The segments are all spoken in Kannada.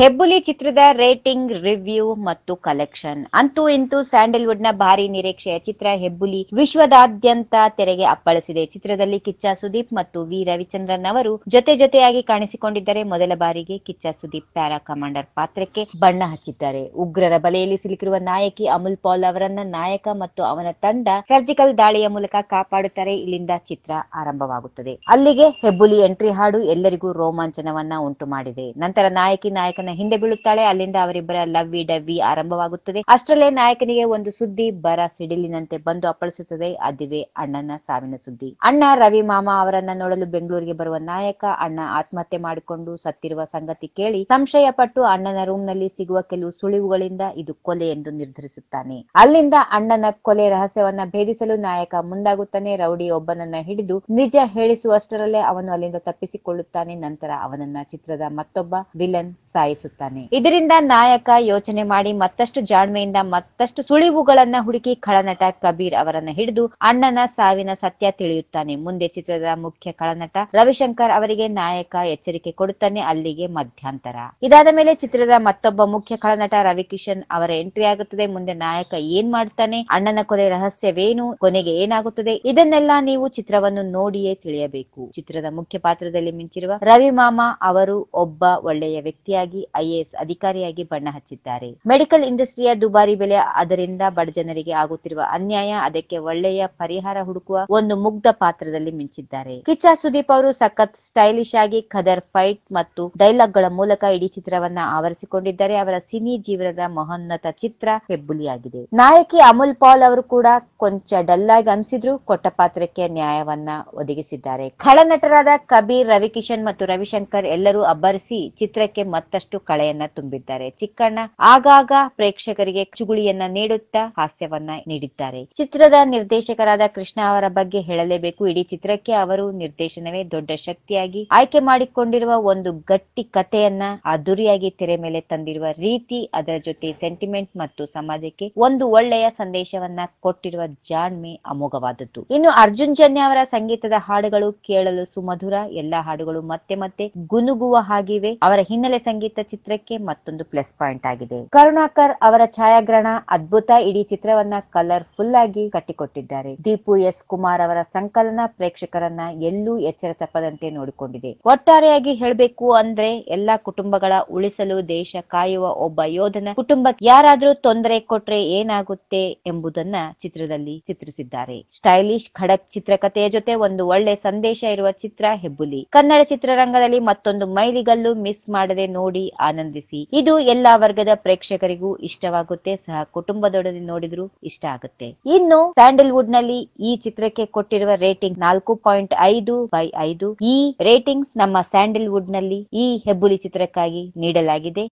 ಹೆಬ್ಬುಲಿ ಚಿತ್ರದ ರೇಟಿಂಗ್ ರಿವ್ಯೂ ಮತ್ತು ಕಲೆಕ್ಷನ್ ಅಂತೂ ಇಂತೂ ಸ್ಯಾಂಡಲ್ವುಡ್ ನ ಭಾರಿ ನಿರೀಕ್ಷೆಯ ಚಿತ್ರ ಹೆಬ್ಬುಲಿ ವಿಶ್ವದಾದ್ಯಂತ ತೆರೆಗೆ ಅಪ್ಪಳಿಸಿದೆ ಚಿತ್ರದಲ್ಲಿ ಕಿಚ್ಚ ಸುದೀಪ್ ಮತ್ತು ವಿ ರವಿಚಂದ್ರನ್ ಅವರು ಜೊತೆ ಜೊತೆಯಾಗಿ ಕಾಣಿಸಿಕೊಂಡಿದ್ದರೆ ಮೊದಲ ಬಾರಿಗೆ ಕಿಚ್ಚ ಸುದೀಪ್ ಪ್ಯಾರಾ ಕಮಾಂಡರ್ ಪಾತ್ರಕ್ಕೆ ಬಣ್ಣ ಹಚ್ಚಿದ್ದಾರೆ ಉಗ್ರರ ಬಲೆಯಲ್ಲಿ ಸಿಲುಕಿರುವ ನಾಯಕಿ ಅಮುಲ್ ಪಾಲ್ ಅವರನ್ನ ನಾಯಕ ಮತ್ತು ಅವನ ತಂಡ ಸರ್ಜಿಕಲ್ ದಾಳಿಯ ಮೂಲಕ ಕಾಪಾಡುತ್ತಾರೆ ಇಲ್ಲಿಂದ ಚಿತ್ರ ಆರಂಭವಾಗುತ್ತದೆ ಅಲ್ಲಿಗೆ ಹೆಬ್ಬುಲಿ ಎಂಟ್ರಿ ಹಾಡು ಎಲ್ಲರಿಗೂ ರೋಮಾಂಚನವನ್ನ ಉಂಟು ಮಾಡಿದೆ ನಂತರ ನಾಯಕಿ ನಾಯಕನ ಹಿಂದೆ ಬೀಳುತ್ತಾಳೆ ಅಲ್ಲಿಂದ ಅವರಿಬ್ಬರ ಲವ್ವಿ ಡವ್ವಿ ಆರಂಭವಾಗುತ್ತದೆ ಅಷ್ಟರಲ್ಲೇ ನಾಯಕನಿಗೆ ಒಂದು ಸುದ್ದಿ ಬರ ಸಿಡಿಲಿನಂತೆ ಬಂದು ಅಪ್ಪಳಿಸುತ್ತದೆ ಅದಿವೆ ಅಣ್ಣನ ಸಾವಿನ ಸುದ್ದಿ ಅಣ್ಣ ರವಿ ಮಾಮ ಅವರನ್ನ ನೋಡಲು ಬೆಂಗಳೂರಿಗೆ ಬರುವ ನಾಯಕ ಅಣ್ಣ ಆತ್ಮಹತ್ಯೆ ಮಾಡಿಕೊಂಡು ಸತ್ತಿರುವ ಸಂಗತಿ ಕೇಳಿ ಸಂಶಯ ಪಟ್ಟು ಅಣ್ಣನ ರೂಮ್ ನಲ್ಲಿ ಸಿಗುವ ಕೆಲವು ಸುಳಿವುಗಳಿಂದ ಇದು ಕೊಲೆ ಎಂದು ನಿರ್ಧರಿಸುತ್ತಾನೆ ಅಲ್ಲಿಂದ ಅಣ್ಣನ ಕೊಲೆ ರಹಸ್ಯವನ್ನ ಭೇದಿಸಲು ನಾಯಕ ಮುಂದಾಗುತ್ತಾನೆ ರೌಡಿ ಒಬ್ಬನನ್ನ ಹಿಡಿದು ನಿಜ ಹೇಳಿಸುವಷ್ಟರಲ್ಲೇ ಅವನು ಅಲ್ಲಿಂದ ತಪ್ಪಿಸಿಕೊಳ್ಳುತ್ತಾನೆ ನಂತರ ಅವನನ್ನ ಚಿತ್ರದ ಮತ್ತೊಬ್ಬ ವಿಲನ್ ಸಾಯಿ ಬಯಸುತ್ತಾನೆ ಇದರಿಂದ ನಾಯಕ ಯೋಚನೆ ಮಾಡಿ ಮತ್ತಷ್ಟು ಜಾಣ್ಮೆಯಿಂದ ಮತ್ತಷ್ಟು ಸುಳಿವುಗಳನ್ನ ಹುಡುಕಿ ಖಳನಟ ಕಬೀರ್ ಅವರನ್ನ ಹಿಡಿದು ಅಣ್ಣನ ಸಾವಿನ ಸತ್ಯ ತಿಳಿಯುತ್ತಾನೆ ಮುಂದೆ ಚಿತ್ರದ ಮುಖ್ಯ ಖಳನಟ ರವಿಶಂಕರ್ ಅವರಿಗೆ ನಾಯಕ ಎಚ್ಚರಿಕೆ ಕೊಡುತ್ತಾನೆ ಅಲ್ಲಿಗೆ ಮಧ್ಯಂತರ ಇದಾದ ಮೇಲೆ ಚಿತ್ರದ ಮತ್ತೊಬ್ಬ ಮುಖ್ಯ ಖಳನಟ ರವಿಕಿಶನ್ ಅವರ ಎಂಟ್ರಿ ಆಗುತ್ತದೆ ಮುಂದೆ ನಾಯಕ ಏನ್ ಮಾಡ್ತಾನೆ ಅಣ್ಣನ ಕೊಲೆ ರಹಸ್ಯವೇನು ಕೊನೆಗೆ ಏನಾಗುತ್ತದೆ ಇದನ್ನೆಲ್ಲ ನೀವು ಚಿತ್ರವನ್ನು ನೋಡಿಯೇ ತಿಳಿಯಬೇಕು ಚಿತ್ರದ ಮುಖ್ಯ ಪಾತ್ರದಲ್ಲಿ ಮಿಂಚಿರುವ ರವಿ ಮಾಮ ಅವರು ಒಬ್ಬ ಒಳ್ಳೆಯ ವ್ಯಕ್ತಿಯಾಗಿ ಐಎಸ್ ಐಎಎಸ್ ಅಧಿಕಾರಿಯಾಗಿ ಬಣ್ಣ ಹಚ್ಚಿದ್ದಾರೆ ಮೆಡಿಕಲ್ ಇಂಡಸ್ಟ್ರಿಯ ದುಬಾರಿ ಬೆಲೆ ಅದರಿಂದ ಬಡ ಜನರಿಗೆ ಆಗುತ್ತಿರುವ ಅನ್ಯಾಯ ಅದಕ್ಕೆ ಒಳ್ಳೆಯ ಪರಿಹಾರ ಹುಡುಕುವ ಒಂದು ಮುಗ್ಧ ಪಾತ್ರದಲ್ಲಿ ಮಿಂಚಿದ್ದಾರೆ ಕಿಚ್ಚ ಸುದೀಪ್ ಅವರು ಸಖತ್ ಸ್ಟೈಲಿಶ್ ಆಗಿ ಖದರ್ ಫೈಟ್ ಮತ್ತು ಡೈಲಾಗ್ ಗಳ ಮೂಲಕ ಇಡೀ ಚಿತ್ರವನ್ನ ಆವರಿಸಿಕೊಂಡಿದ್ದಾರೆ ಅವರ ಸಿನಿ ಜೀವನದ ಮಹೋನ್ನತ ಚಿತ್ರ ಹೆಬ್ಬುಲಿಯಾಗಿದೆ ನಾಯಕಿ ಅಮುಲ್ ಪಾಲ್ ಅವರು ಕೂಡ ಕೊಂಚ ಡಲ್ ಆಗಿ ಅನಿಸಿದ್ರು ಕೊಟ್ಟ ಪಾತ್ರಕ್ಕೆ ನ್ಯಾಯವನ್ನ ಒದಗಿಸಿದ್ದಾರೆ ಖಳನಟರಾದ ಕಬೀರ್ ರವಿಕಿಶನ್ ಮತ್ತು ರವಿಶಂಕರ್ ಎಲ್ಲರೂ ಅಬ್ಬರಿಸಿ ಚಿತ್ರಕ್ಕೆ ಮತ್ತಷ್ಟು ಸಾಕಷ್ಟು ಕಳೆಯನ್ನ ತುಂಬಿದ್ದಾರೆ ಚಿಕ್ಕಣ್ಣ ಆಗಾಗ ಪ್ರೇಕ್ಷಕರಿಗೆ ಚುಗುಳಿಯನ್ನ ನೀಡುತ್ತಾ ಹಾಸ್ಯವನ್ನ ನೀಡಿದ್ದಾರೆ ಚಿತ್ರದ ನಿರ್ದೇಶಕರಾದ ಕೃಷ್ಣ ಅವರ ಬಗ್ಗೆ ಹೇಳಲೇಬೇಕು ಇಡೀ ಚಿತ್ರಕ್ಕೆ ಅವರು ನಿರ್ದೇಶನವೇ ದೊಡ್ಡ ಶಕ್ತಿಯಾಗಿ ಆಯ್ಕೆ ಮಾಡಿಕೊಂಡಿರುವ ಒಂದು ಗಟ್ಟಿ ಕಥೆಯನ್ನ ಅದೂರಿಯಾಗಿ ತೆರೆ ಮೇಲೆ ತಂದಿರುವ ರೀತಿ ಅದರ ಜೊತೆ ಸೆಂಟಿಮೆಂಟ್ ಮತ್ತು ಸಮಾಜಕ್ಕೆ ಒಂದು ಒಳ್ಳೆಯ ಸಂದೇಶವನ್ನ ಕೊಟ್ಟಿರುವ ಜಾಣ್ಮೆ ಅಮೋಘವಾದದ್ದು ಇನ್ನು ಅರ್ಜುನ್ ಜನ್ಯ ಅವರ ಸಂಗೀತದ ಹಾಡುಗಳು ಕೇಳಲು ಸುಮಧುರ ಎಲ್ಲಾ ಹಾಡುಗಳು ಮತ್ತೆ ಮತ್ತೆ ಗುನುಗುವ ಹಾಗಿವೆ ಅವರ ಹಿನ್ನೆಲೆ ಸಂಗೀತ ಚಿತ್ರಕ್ಕೆ ಮತ್ತೊಂದು ಪ್ಲಸ್ ಪಾಯಿಂಟ್ ಆಗಿದೆ ಕರುಣಾಕರ್ ಅವರ ಛಾಯಾಗ್ರಹಣ ಅದ್ಭುತ ಇಡೀ ಚಿತ್ರವನ್ನ ಕಲರ್ ಫುಲ್ ಆಗಿ ಕಟ್ಟಿಕೊಟ್ಟಿದ್ದಾರೆ ದೀಪು ಎಸ್ ಕುಮಾರ್ ಅವರ ಸಂಕಲನ ಪ್ರೇಕ್ಷಕರನ್ನ ಎಲ್ಲೂ ಎಚ್ಚರ ತಪ್ಪದಂತೆ ನೋಡಿಕೊಂಡಿದೆ ಒಟ್ಟಾರೆಯಾಗಿ ಹೇಳಬೇಕು ಅಂದ್ರೆ ಎಲ್ಲಾ ಕುಟುಂಬಗಳ ಉಳಿಸಲು ದೇಶ ಕಾಯುವ ಒಬ್ಬ ಯೋಧನ ಕುಟುಂಬ ಯಾರಾದ್ರೂ ತೊಂದರೆ ಕೊಟ್ರೆ ಏನಾಗುತ್ತೆ ಎಂಬುದನ್ನ ಚಿತ್ರದಲ್ಲಿ ಚಿತ್ರಿಸಿದ್ದಾರೆ ಸ್ಟೈಲಿಶ್ ಖಡಕ್ ಚಿತ್ರಕಥೆಯ ಜೊತೆ ಒಂದು ಒಳ್ಳೆ ಸಂದೇಶ ಇರುವ ಚಿತ್ರ ಹೆಬ್ಬುಲಿ ಕನ್ನಡ ಚಿತ್ರರಂಗದಲ್ಲಿ ಮತ್ತೊಂದು ಮೈಲಿಗಲ್ಲು ಮಿಸ್ ಮಾಡದೆ ನೋಡಿ ಆನಂದಿಸಿ ಇದು ಎಲ್ಲಾ ವರ್ಗದ ಪ್ರೇಕ್ಷಕರಿಗೂ ಇಷ್ಟವಾಗುತ್ತೆ ಸಹ ಕುಟುಂಬದೊಡನೆ ನೋಡಿದ್ರು ಇಷ್ಟ ಆಗುತ್ತೆ ಇನ್ನು ಸ್ಯಾಂಡಲ್ವುಡ್ ನಲ್ಲಿ ಈ ಚಿತ್ರಕ್ಕೆ ಕೊಟ್ಟಿರುವ ರೇಟಿಂಗ್ ನಾಲ್ಕು ಪಾಯಿಂಟ್ ಐದು ಬೈ ಐದು ಈ ರೇಟಿಂಗ್ಸ್ ನಮ್ಮ ಸ್ಯಾಂಡಲ್ವುಡ್ ನಲ್ಲಿ ಈ ಹೆಬ್ಬುಲಿ ಚಿತ್ರಕ್ಕಾಗಿ ನೀಡಲಾಗಿದೆ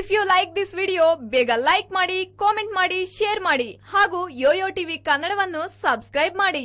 if you like this video ಬೇಗ ಲೈಕ್ ಮಾಡಿ ಕಾಮೆಂಟ್ ಮಾಡಿ ಶೇರ್ ಮಾಡಿ ಹಾಗೂ ಯೋಯೋ ಟಿವಿ ಕನ್ನಡವನ್ನು ಸಬ್ಸ್ಕ್ರೈಬ್ ಮಾಡಿ